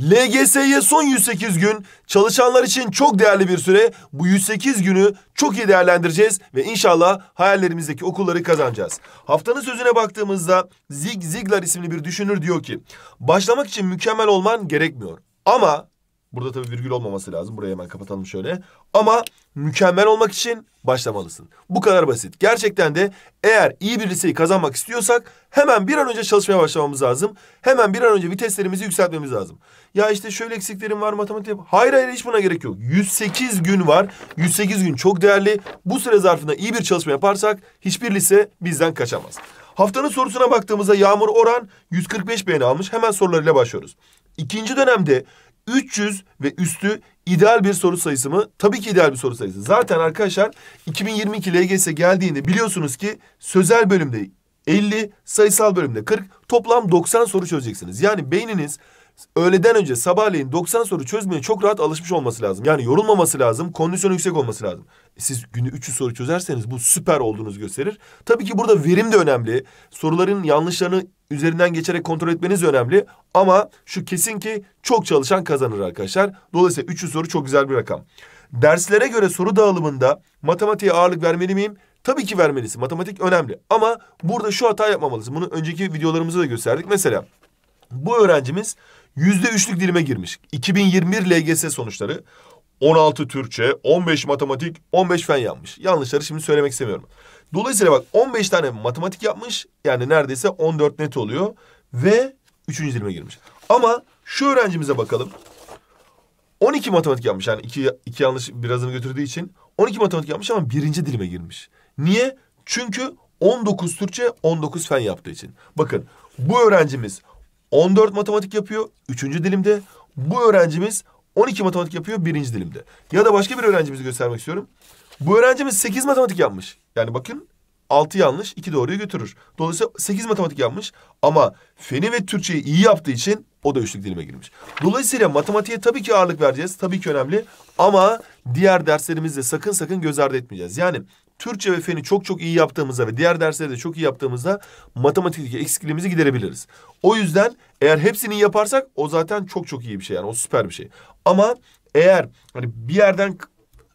LGS'ye son 108 gün çalışanlar için çok değerli bir süre. Bu 108 günü çok iyi değerlendireceğiz ve inşallah hayallerimizdeki okulları kazanacağız. Haftanın sözüne baktığımızda Zig Ziglar isimli bir düşünür diyor ki başlamak için mükemmel olman gerekmiyor. Ama Burada tabii virgül olmaması lazım. Burayı hemen kapatalım şöyle. Ama mükemmel olmak için başlamalısın. Bu kadar basit. Gerçekten de eğer iyi bir liseyi kazanmak istiyorsak hemen bir an önce çalışmaya başlamamız lazım. Hemen bir an önce viteslerimizi yükseltmemiz lazım. Ya işte şöyle eksiklerim var matematik. Hayır hayır hiç buna gerek yok. 108 gün var. 108 gün çok değerli. Bu süre zarfında iyi bir çalışma yaparsak hiçbir lise bizden kaçamaz. Haftanın sorusuna baktığımızda Yağmur Oran 145 beğeni almış. Hemen sorularıyla başlıyoruz. İkinci dönemde 300 ve üstü ideal bir soru sayısı mı? Tabii ki ideal bir soru sayısı. Zaten arkadaşlar 2022 LGS geldiğinde biliyorsunuz ki sözel bölümde 50, sayısal bölümde 40, toplam 90 soru çözeceksiniz. Yani beyniniz öğleden önce sabahleyin 90 soru çözmeye çok rahat alışmış olması lazım. Yani yorulmaması lazım, kondisyonu yüksek olması lazım. E siz günü 300 soru çözerseniz bu süper olduğunuzu gösterir. Tabii ki burada verim de önemli. Soruların yanlışlarını üzerinden geçerek kontrol etmeniz önemli. Ama şu kesin ki çok çalışan kazanır arkadaşlar. Dolayısıyla 300 soru çok güzel bir rakam. Derslere göre soru dağılımında matematiğe ağırlık vermeli miyim? Tabii ki vermelisin. Matematik önemli. Ama burada şu hata yapmamalısın. Bunu önceki videolarımızda da gösterdik. Mesela bu öğrencimiz %3'lük dilime girmiş. 2021 LGS sonuçları 16 Türkçe, 15 matematik, 15 fen yapmış. Yanlışları şimdi söylemek istemiyorum. Dolayısıyla bak 15 tane matematik yapmış. Yani neredeyse 14 net oluyor. Ve 3. dilime girmiş. Ama şu öğrencimize bakalım. 12 matematik yapmış. Yani iki, iki yanlış birazını götürdüğü için. 12 matematik yapmış ama birinci dilime girmiş. Niye? Çünkü 19 Türkçe, 19 fen yaptığı için. Bakın bu öğrencimiz 14 matematik yapıyor üçüncü dilimde. Bu öğrencimiz 12 matematik yapıyor birinci dilimde. Ya da başka bir öğrencimizi göstermek istiyorum. Bu öğrencimiz 8 matematik yapmış. Yani bakın 6 yanlış 2 doğruyu götürür. Dolayısıyla 8 matematik yapmış ama feni ve Türkçeyi iyi yaptığı için o da üçlük dilime girmiş. Dolayısıyla matematiğe tabii ki ağırlık vereceğiz. Tabii ki önemli ama diğer derslerimizde sakın sakın göz ardı etmeyeceğiz. Yani Türkçe ve feni çok çok iyi yaptığımızda ve diğer dersleri de çok iyi yaptığımızda matematikteki eksikliğimizi giderebiliriz. O yüzden eğer hepsini yaparsak o zaten çok çok iyi bir şey yani o süper bir şey. Ama eğer hani bir yerden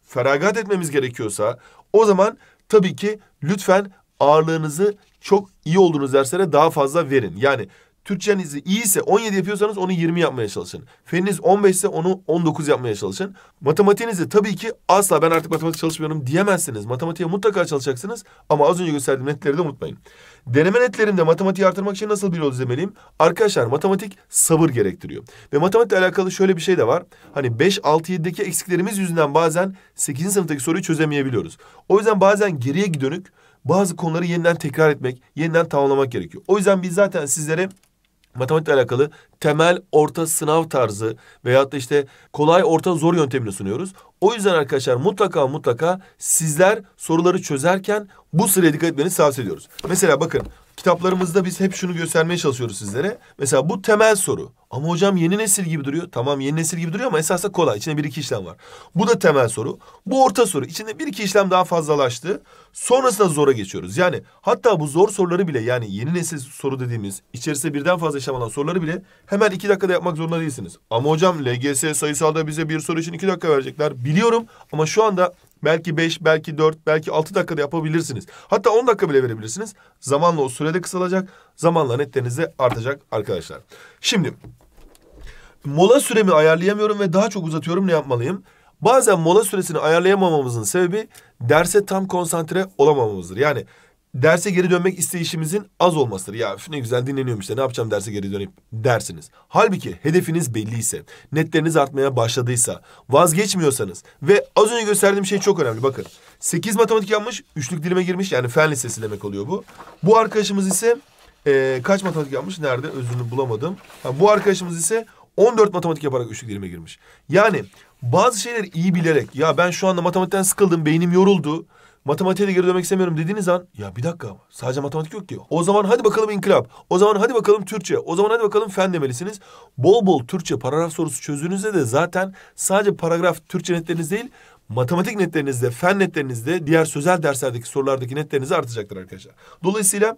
feragat etmemiz gerekiyorsa o zaman tabii ki lütfen ağırlığınızı çok iyi olduğunuz derslere daha fazla verin. Yani Türkçeniz iyiyse 17 yapıyorsanız onu 20 yapmaya çalışın. Feniniz 15 ise onu 19 yapmaya çalışın. Matematiğinizde tabii ki asla ben artık matematik çalışmıyorum diyemezsiniz. Matematiğe mutlaka çalışacaksınız ama az önce gösterdiğim netleri de unutmayın. Deneme netlerinde matematiği artırmak için nasıl bir yol izlemeliyim? Arkadaşlar matematik sabır gerektiriyor. Ve matematikle alakalı şöyle bir şey de var. Hani 5, 6, 7'deki eksiklerimiz yüzünden bazen 8. sınıftaki soruyu çözemeyebiliyoruz. O yüzden bazen geriye dönük bazı konuları yeniden tekrar etmek, yeniden tamamlamak gerekiyor. O yüzden biz zaten sizlere matematikle alakalı temel orta sınav tarzı veyahut da işte kolay orta zor yöntemini sunuyoruz. O yüzden arkadaşlar mutlaka mutlaka sizler soruları çözerken bu sıraya dikkat etmenizi tavsiye ediyoruz. Mesela bakın kitaplarımızda biz hep şunu göstermeye çalışıyoruz sizlere. Mesela bu temel soru. Ama hocam yeni nesil gibi duruyor. Tamam yeni nesil gibi duruyor ama esasında kolay. İçinde bir iki işlem var. Bu da temel soru. Bu orta soru. İçinde bir iki işlem daha fazlalaştı. Sonrasında zora geçiyoruz. Yani hatta bu zor soruları bile yani yeni nesil soru dediğimiz içerisinde birden fazla işlem alan soruları bile hemen iki dakikada yapmak zorunda değilsiniz. Ama hocam LGS sayısalda bize bir soru için iki dakika verecekler. Biliyorum ama şu anda Belki beş, belki dört, belki altı dakikada yapabilirsiniz. Hatta on dakika bile verebilirsiniz. Zamanla o sürede kısalacak. Zamanla netleriniz de artacak arkadaşlar. Şimdi mola süremi ayarlayamıyorum ve daha çok uzatıyorum ne yapmalıyım? Bazen mola süresini ayarlayamamamızın sebebi derse tam konsantre olamamamızdır. Yani derse geri dönmek isteyişimizin az olmasıdır. Ya ne güzel dinleniyorum işte ne yapacağım derse geri dönüp dersiniz. Halbuki hedefiniz belliyse, netleriniz artmaya başladıysa, vazgeçmiyorsanız ve az önce gösterdiğim şey çok önemli bakın. sekiz matematik yapmış, üçlük dilime girmiş yani fen lisesi demek oluyor bu. Bu arkadaşımız ise e, kaç matematik yapmış? Nerede? Özünü bulamadım. Ha, bu arkadaşımız ise 14 matematik yaparak üçlük dilime girmiş. Yani bazı şeyler iyi bilerek ya ben şu anda matematikten sıkıldım, beynim yoruldu matematiğe de geri dönmek istemiyorum dediğiniz an ya bir dakika sadece matematik yok diyor. O zaman hadi bakalım inkılap. O zaman hadi bakalım Türkçe. O zaman hadi bakalım fen demelisiniz. Bol bol Türkçe paragraf sorusu çözdüğünüzde de zaten sadece paragraf Türkçe netleriniz değil matematik netlerinizde, fen netlerinizde, diğer sözel derslerdeki sorulardaki netleriniz artacaktır arkadaşlar. Dolayısıyla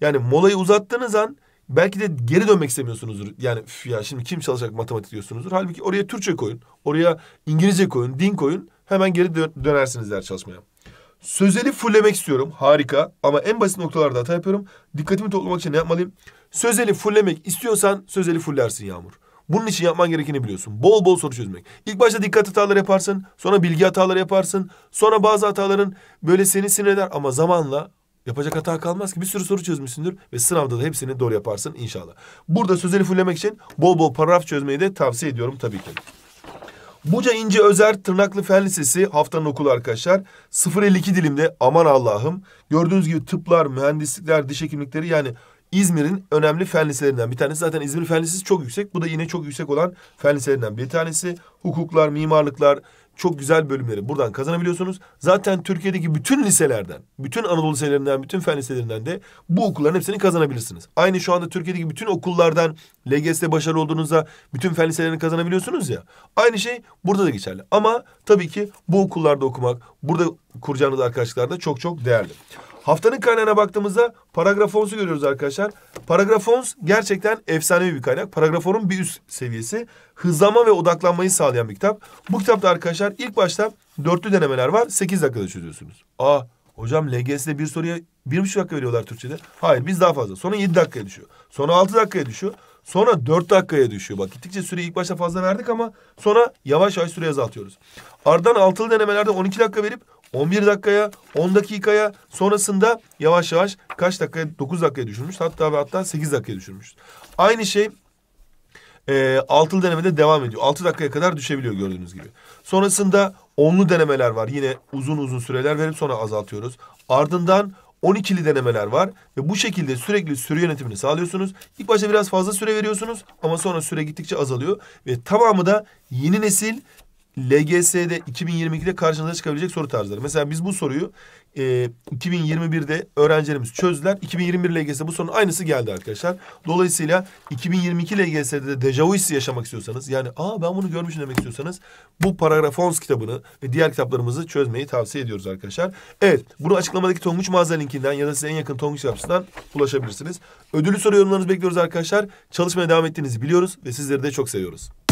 yani molayı uzattığınız an belki de geri dönmek istemiyorsunuzdur. Yani ya şimdi kim çalışacak matematik diyorsunuzdur. Halbuki oraya Türkçe koyun, oraya İngilizce koyun, din koyun. Hemen geri dö dönersiniz der çalışmaya. Sözeli fullemek istiyorum. Harika. Ama en basit noktalarda hata yapıyorum. Dikkatimi toplamak için ne yapmalıyım? Sözeli fullemek istiyorsan sözeli fullersin Yağmur. Bunun için yapman gerekeni biliyorsun. Bol bol soru çözmek. İlk başta dikkat hataları yaparsın. Sonra bilgi hataları yaparsın. Sonra bazı hataların böyle seni sinir eder. Ama zamanla yapacak hata kalmaz ki. Bir sürü soru çözmüşsündür. Ve sınavda da hepsini doğru yaparsın inşallah. Burada sözeli fullemek için bol bol paragraf çözmeyi de tavsiye ediyorum tabii ki. Buca İnci Özer Tırnaklı Fen Lisesi haftanın okulu arkadaşlar. 052 dilimde aman Allah'ım. Gördüğünüz gibi tıplar, mühendislikler, diş hekimlikleri yani İzmir'in önemli fen liselerinden bir tanesi. Zaten İzmir fen lisesi çok yüksek. Bu da yine çok yüksek olan fen liselerinden bir tanesi. Hukuklar, mimarlıklar çok güzel bölümleri buradan kazanabiliyorsunuz. Zaten Türkiye'deki bütün liselerden, bütün Anadolu liselerinden, bütün fen liselerinden de bu okulların hepsini kazanabilirsiniz. Aynı şu anda Türkiye'deki bütün okullardan LGS'de başarılı olduğunuzda bütün fen liselerini kazanabiliyorsunuz ya. Aynı şey burada da geçerli. Ama tabii ki bu okullarda okumak, burada kuracağınız arkadaşlıklar da çok çok değerli. Haftanın kaynağına baktığımızda Paragrafons'u görüyoruz arkadaşlar. Paragrafons gerçekten efsanevi bir kaynak. Paragrafonun bir üst seviyesi. Hızlanma ve odaklanmayı sağlayan bir kitap. Bu kitapta arkadaşlar ilk başta dörtlü denemeler var. Sekiz dakikada çözüyorsunuz. Aa hocam LGS'de bir soruya bir buçuk dakika veriyorlar Türkçe'de. Hayır biz daha fazla. Sonra yedi dakikaya düşüyor. Sonra altı dakikaya düşüyor. Sonra dört dakikaya düşüyor. Bak gittikçe süreyi ilk başta fazla verdik ama sonra yavaş yavaş süreyi azaltıyoruz. Ardından altılı denemelerde on iki dakika verip 11 dakikaya, 10 dakikaya sonrasında yavaş yavaş kaç dakikaya? 9 dakikaya düşürmüş. Hatta ve hatta 8 dakikaya düşürmüş. Aynı şey e, altılı denemede devam ediyor. 6 dakikaya kadar düşebiliyor gördüğünüz gibi. Sonrasında onlu denemeler var. Yine uzun uzun süreler verip sonra azaltıyoruz. Ardından 12'li denemeler var ve bu şekilde sürekli sürü yönetimini sağlıyorsunuz. İlk başta biraz fazla süre veriyorsunuz ama sonra süre gittikçe azalıyor ve tamamı da yeni nesil LGS'de 2022'de karşınıza çıkabilecek soru tarzları. Mesela biz bu soruyu e, 2021'de öğrencilerimiz çözdüler. 2021 LGS'de bu sorunun aynısı geldi arkadaşlar. Dolayısıyla 2022 LGS'de de dejavu hissi yaşamak istiyorsanız yani aa ben bunu görmüşüm demek istiyorsanız bu Paragrafons kitabını ve diğer kitaplarımızı çözmeyi tavsiye ediyoruz arkadaşlar. Evet bunu açıklamadaki Tonguç mağaza linkinden ya da size en yakın Tonguç yapısından ulaşabilirsiniz. Ödülü soru yorumlarınızı bekliyoruz arkadaşlar. Çalışmaya devam ettiğinizi biliyoruz ve sizleri de çok seviyoruz.